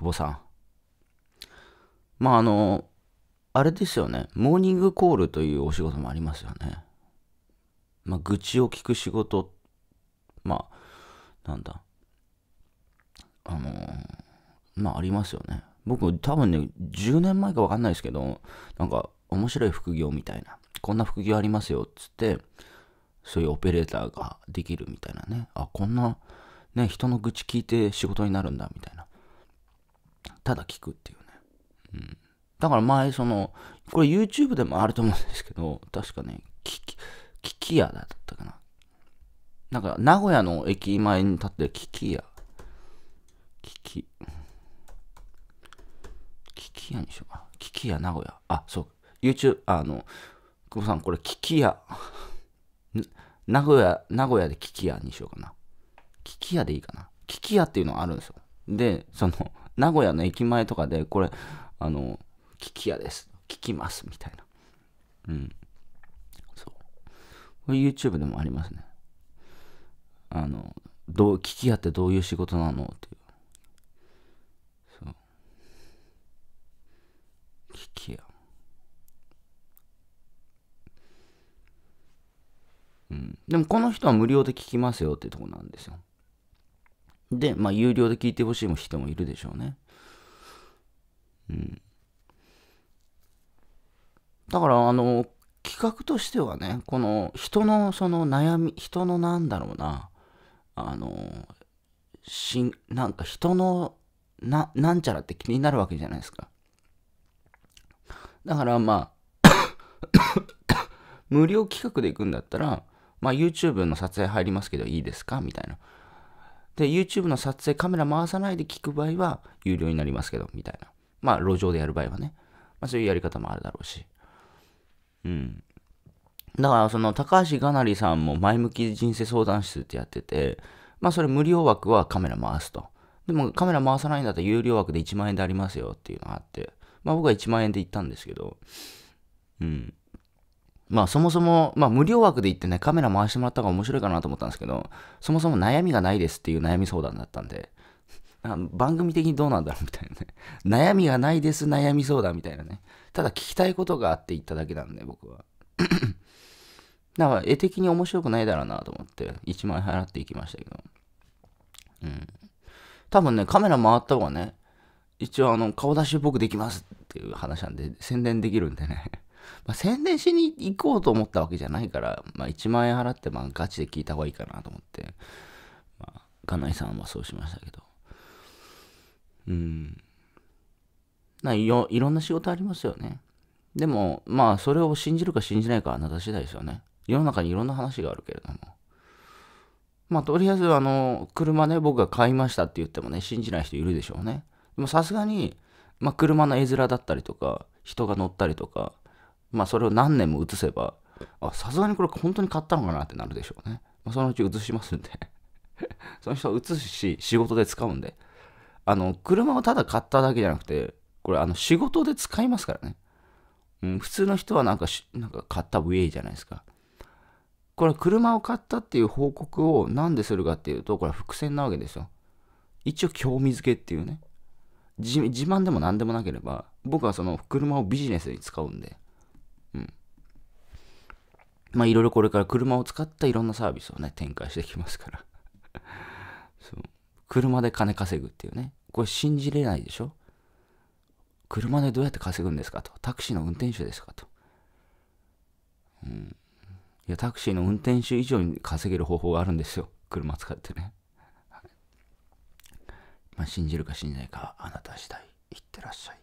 久保さん。まああの、あれですよね。モーニングコールというお仕事もありますよね。まあ、愚痴を聞く仕事、まあ、なんだ。あのまあ、ありますよね。僕、多分ね、10年前かわかんないですけど、なんか、面白い副業みたいな。こんな副業ありますよ、っつって、そういうオペレーターができるみたいなね。あ、こんな、ね、人の愚痴聞いて仕事になるんだ、みたいな。ただ聞くっていうね。うん。だから前、その、これ YouTube でもあると思うんですけど、確かね、聞き、聞き屋だったかな。なんか、名古屋の駅前に立って聞き屋。聞き。聞き屋にしようか。聞き屋名古屋。あ、そう。YouTube、あの、久保さん、これ聞き屋。名古屋、名古屋で聞き屋にしようかな。聞き屋でいいかな。聞き屋っていうのがあるんですよ。で、その、名古屋の駅前とかで、これ、あの、聞き屋です。聞きます。みたいな。うん。そう。これ YouTube でもありますね。あの、どう、聞き屋ってどういう仕事なのっていう。そう。聞き屋。うん。でもこの人は無料で聞きますよっていうとこなんですよ。で、まあ、有料で聞いてほしい人もいるでしょうね。うん。だから、あの、企画としてはね、この人のその悩み、人のなんだろうな、あの、しんなんか人のな、なんちゃらって気になるわけじゃないですか。だからまあ 無料企画で行くんだったら、まあ YouTube の撮影入りますけどいいですかみたいな。で、YouTube の撮影カメラ回さないで聞く場合は有料になりますけど、みたいな。まあ、路上でやる場合はね。まあ、そういうやり方もあるだろうし。うん。だから、その、高橋がなりさんも前向き人生相談室ってやってて、まあ、それ無料枠はカメラ回すと。でも、カメラ回さないんだったら有料枠で1万円でありますよっていうのがあって、まあ、僕は1万円で行ったんですけど、うん。まあそもそも、まあ無料枠で行ってね、カメラ回してもらった方が面白いかなと思ったんですけど、そもそも悩みがないですっていう悩み相談だったんで、番組的にどうなんだろうみたいなね。悩みがないです、悩み相談みたいなね。ただ聞きたいことがあって言っただけなんで、僕は。だ から絵的に面白くないだろうなと思って、1万円払っていきましたけど。うん。多分ね、カメラ回った方がね、一応あの、顔出し僕できますっていう話なんで、宣伝できるんでね。まあ、宣伝しに行こうと思ったわけじゃないから、まあ、1万円払ってまあガチで聞いた方がいいかなと思って、まあ、金井さんはそうしましたけど。うん。ないろいろんな仕事ありますよね。でも、まあ、それを信じるか信じないかはあなた次第ですよね。世の中にいろんな話があるけれども。まあ、とりあえず、あの、車ね、僕が買いましたって言ってもね、信じない人いるでしょうね。でも、さすがに、まあ、車の絵面だったりとか、人が乗ったりとか、まあ、それを何年も移せば、あ、さすがにこれ本当に買ったのかなってなるでしょうね。まあ、そのうち移しますんで その人は移すし、仕事で使うんで。あの、車をただ買っただけじゃなくて、これ、あの、仕事で使いますからね。うん、普通の人はなんかなんか買ったウェイじゃないですか。これ、車を買ったっていう報告を何でするかっていうと、これは伏線なわけですよ。一応、興味づけっていうね。自慢でも何でもなければ、僕はその車をビジネスに使うんで。うん。まあいろいろこれから車を使ったいろんなサービスをね、展開してきますから そう。車で金稼ぐっていうね。これ信じれないでしょ車でどうやって稼ぐんですかと。タクシーの運転手ですかと。うん。いや、タクシーの運転手以上に稼げる方法があるんですよ。車使ってね。まあ、信じるか信じないかはあなた次第。いってらっしゃい。